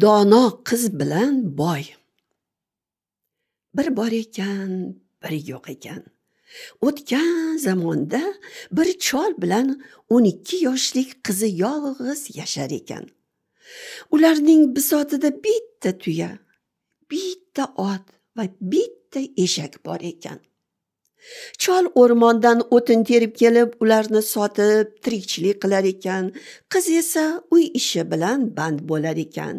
dono qiz bilan boy bir bor ekan bir yo'q ekan o'tgan zamonda bir chol bilan o'n ikki yoshlik qizi yolg'iz yashar ekan ularning bisotida bitta tuya bitta ot va bitta eshak bor ekan chol o'rmondan o'tin terib kelib ularni sotib tirikchilik qilar ekan qiz esa uy ishi bilan band bo'lar ekan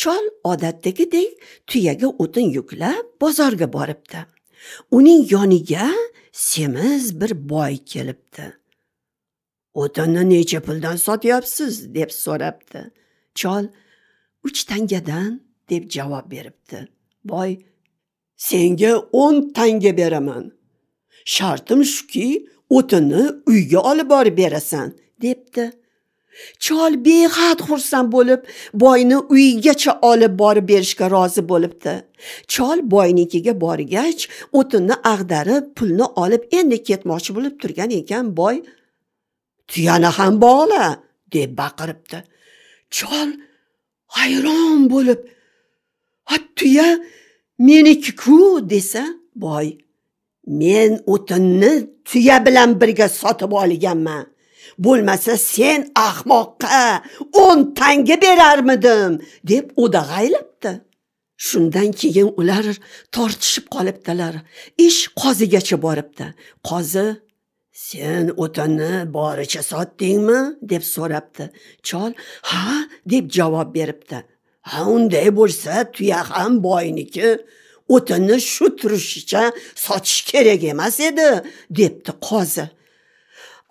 chol odatdagidek tuyaga o'tin yuklab bozorga boribdi uning yoniga semiz bir boy kelibdi o'tinni necha puldan sotyapsiz deb so'rabdi chol uch tangadan deb javob beribdi boy senga o'n tanga beraman shartim shuki o'tinni uyga olib borib berasan debdi chol behad xursand bo'lib boyni uyigacha olib borib berishga rozi bo'libdi chol boynikiga borgach o'tinni ag'darib pulni olib endi ketmoqchi bo'lib turgan ekan boy tuyani ham bog'la deb baqiribdi chol hayron bo'lib a tuya menikiku desa boy men o'tinni tuya bilan birga sotib olganman bo'lmasa sen ahmoqqa o'n tanga berarmidim deb o'dag'aylabdi shundan keyin ular tortishib qolibdilar ish qozigacha boribdi qozi sen o'tinni boricha sotdingmi deb so'rabdi chol ha deb javob beribdi ha unday bo'lsa tuya ham boyniki o'tinni shu turishicha sotish kerak emas edi debdi qozi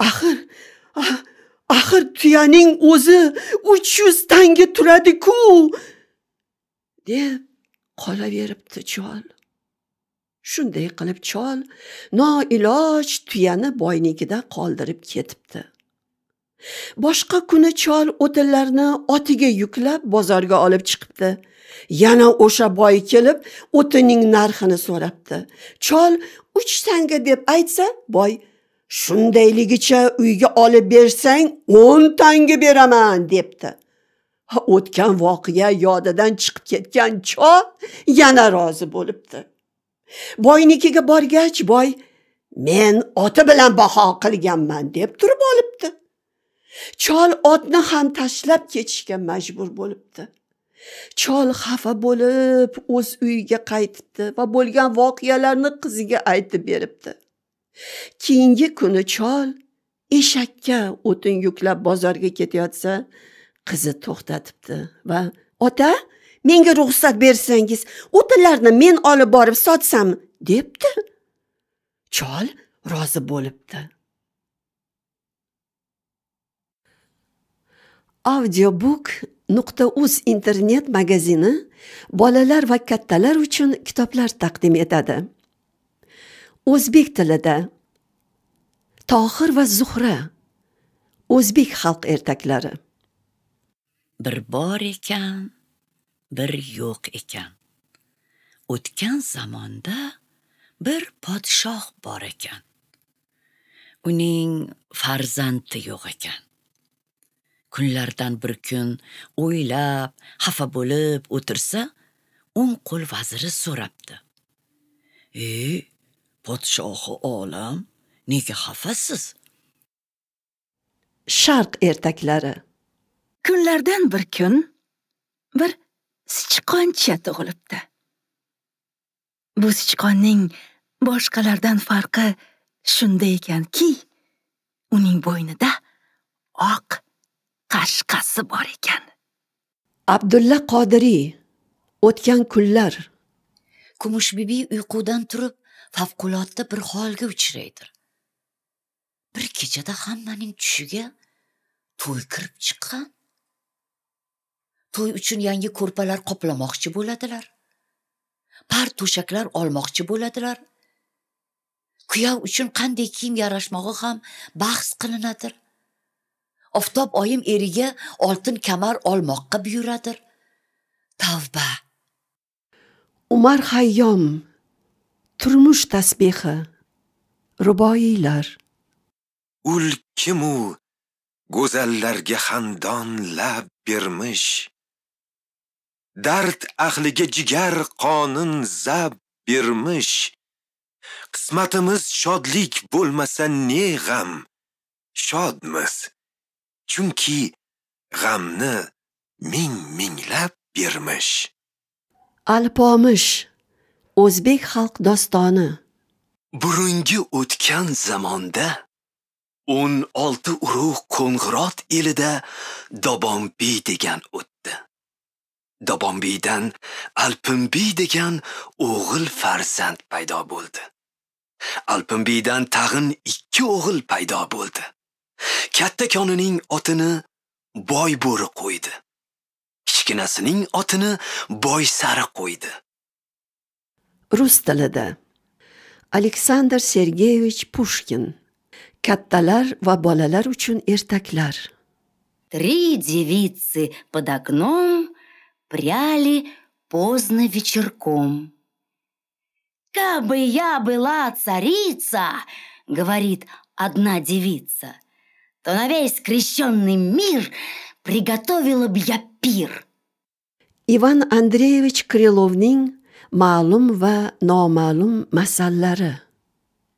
axir Ah, axir tuyaning o'zi uch yuz tanga turadiku deb qolaveribdi chol shunday qilib chol noiloj tuyani boynikida qoldirib ketibdi boshqa kuni chol o'tinlarni otiga yuklab bozorga olib chiqibdi yana o'sha boy kelib o'tinning narxini so'rabdi chol uch tanga deb aytsa boy Shundayligicha uyga olib bersang, 10 tanga beraman debdi. O'tgan voqea yodidan chiqib ketgan cho yana rozi bo'libdi. Boynikiga borgach, boy men oti bilan baho qilganman deb turib olibdi. Chol otni ham tashlab ketishga majbur bo'libdi. Chol xafa bo'lib, o'z uyiga qaytibdi va bo'lgan voqealarni qiziga aytib beribdi. keyingi kuni chol eshakka o'tin yuklab bozorga ketayotsa qizi to'xtatibdi va ota menga ruxsat bersangiz o'tinlarni men olib borib sotsam debdi chol rozi bo'libdi audiobook nuqta uz internet magazini bolalar va kattalar uchun kitoblar taqdim etadi o'zbek tilida tohir va zuhra o'zbek xalq ertaklari bir bor ekan bir yo'q ekan o'tgan zamonda bir podshoh bor ekan uning farzandi yo'q ekan kunlardan bir kun o'ylab xafa bo'lib o'tirsa o'ng qo'l vaziri so'rabdi e podshohi olam nega xafasiz sharq ertaklari kunlardan bir kun bir sichqoncha tug'ilibdi bu sichqonning boshqalardan farqi shunda ekanki uning bo'ynida oq qashqasi bor ekan abdulla qodiriy o'tgan kunlar kumushbibi uyqudan turib favqulodda bir holga uchraydir bir kechada hammaning tushiga to'y kirib chiqqan to'y uchun yangi ko'rpalar qoplamoqchi bo'ladilar par to'shaklar olmoqchi bo'ladilar kuyov uchun qanday kiyim yarashmog'i ham bahs qilinadir oftob oyim eriga oltin kamar olmoqqa buyuradir tavba umar hayyom turmush tasbehi ruboiylar ul kimu go'zallarga xandon lab bermish dard ahliga jigar qonin zab bermish qismatimiz shodlik bo'lmasa ne g'am shodmiz chunki g'amni ming minglab bermish alpomish O'zbek xalq dostoni. Burungi o'tgan zamonda 16 urug' qo'ng'irot elida Dobombiy degan o'tdi. Dobombiydan alpinbiy degan o'g'il farzand paydo bo'ldi. alpinbiydan tag'in ikki o'g'il paydo bo'ldi. Kattakonining otini Boy bo'ri qo'ydi. Kichkinasining otini boysari qo'ydi. rus tilida aleksandr sergeyevich pushkin kattalar va bolalar uchun ertaklar три девицы под окном пряли поздно вечерком «Кабы я была царица, — говорит одна девица, — то на весь крещенный мир приготовила б я пир». Иван Андреевич Крыловнин ma'lum va noma'lum masallari.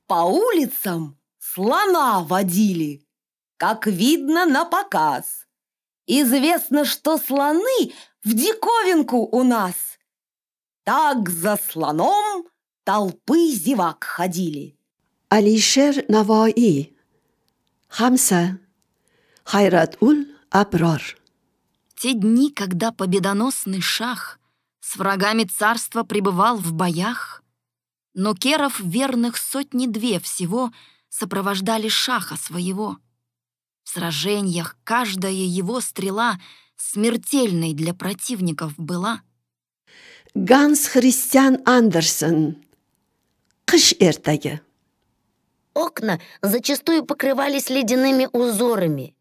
По улицам слона водили, как видно на показ. Известно, что слоны в диковинку у нас. Так за слоном толпы зевак ходили. Алишер Наваи Хамса Хайрат Уль Аброр Те дни, когда победоносный шах с врагами царства пребывал в боях. Но керов верных сотни-две всего сопровождали шаха своего. В сражениях каждая его стрела смертельной для противников была. Ганс Христиан Андерсон. Кыш эртаги. Окна зачастую покрывались ледяными узорами.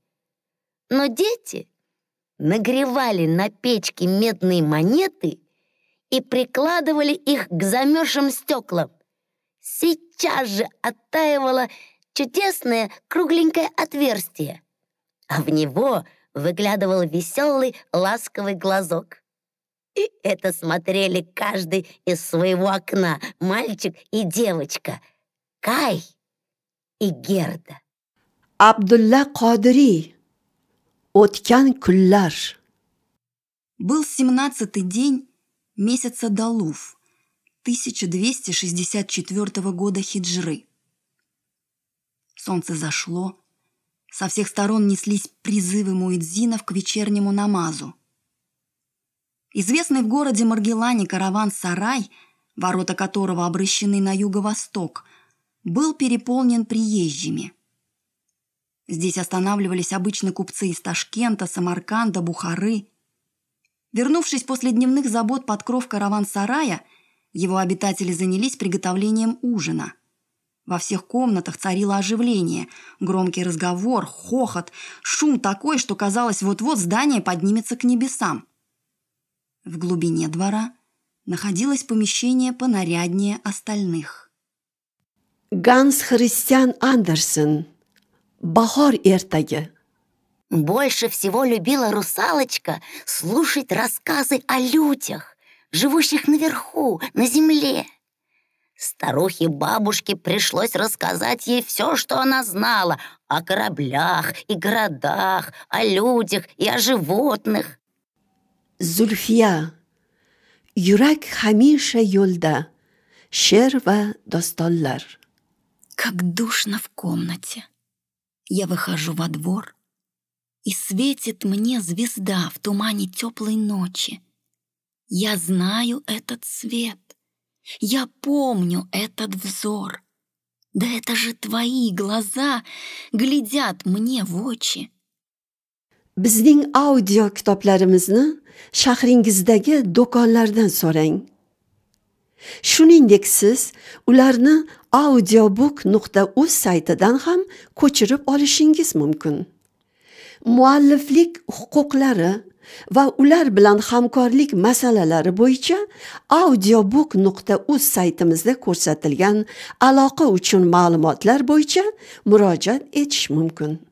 Но дети нагревали на печке медные монеты и прикладывали их к замерзшим стеклам. Сейчас же оттаивало чудесное кругленькое отверстие, а в него выглядывал веселый ласковый глазок. И это смотрели каждый из своего окна, мальчик и девочка, Кай и Герда. Абдулла Кадри. Откян Куллаш. Был семнадцатый день месяца Далуф, 1264 года хиджры. Солнце зашло, со всех сторон неслись призывы муэдзинов к вечернему намазу. Известный в городе Маргелане караван-сарай, ворота которого обращены на юго-восток, был переполнен приезжими. Здесь останавливались обычно купцы из Ташкента, Самарканда, Бухары – Вернувшись после дневных забот под кров караван-сарая, его обитатели занялись приготовлением ужина. Во всех комнатах царило оживление, громкий разговор, хохот, шум такой, что казалось, вот-вот здание поднимется к небесам. В глубине двора находилось помещение понаряднее остальных. Ганс Христиан Андерсен «Бахор эртаги» Больше всего любила русалочка слушать рассказы о людях, живущих наверху, на земле. Старухе-бабушке пришлось рассказать ей все, что она знала о кораблях и городах, о людях и о животных. Зульфия, Юрак Хамиша Юльда Шерва Достоллар. Как душно в комнате. Я выхожу во двор, и светит мне звезда в тумане теплой ночи. Я знаю этот свет, я помню этот взор. Да это же твои глаза глядят мне в очи. Bizning audio kitoblarimizni shahringizdagi do'konlardan so'rang. Shuningdek, siz ularni audiobook.uz saytidan ham ko'chirib olishingiz mumkin. mualliflik huquqlari va ular bilan hamkorlik masalalari bo'yicha audiobook nuqta uz saytimizda ko'rsatilgan aloqa uchun ma'lumotlar bo'yicha murojaat etish mumkin